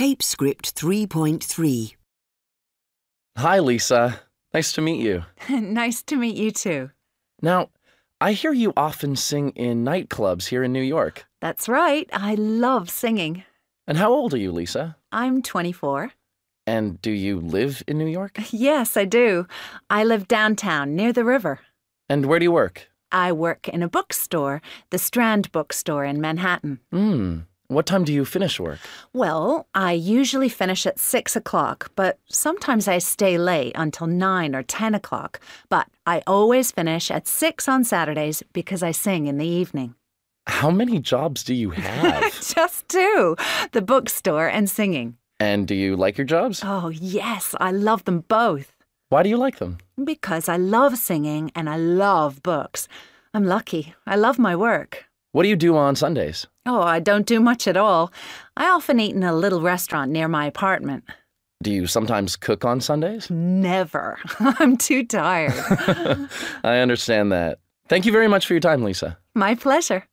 Tape script 3.3. Hi, Lisa. Nice to meet you. nice to meet you too. Now, I hear you often sing in nightclubs here in New York. That's right. I love singing. And how old are you, Lisa? I'm 24. And do you live in New York? Yes, I do. I live downtown near the river. And where do you work? I work in a bookstore, the Strand Bookstore in Manhattan. Hmm. What time do you finish work? Well, I usually finish at 6 o'clock, but sometimes I stay late until 9 or 10 o'clock. But I always finish at 6 on Saturdays because I sing in the evening. How many jobs do you have? Just two the bookstore and singing. And do you like your jobs? Oh, yes, I love them both. Why do you like them? Because I love singing and I love books. I'm lucky. I love my work. What do you do on Sundays? Oh, I don't do much at all. I often eat in a little restaurant near my apartment. Do you sometimes cook on Sundays? Never. I'm too tired. I understand that. Thank you very much for your time, Lisa. My pleasure.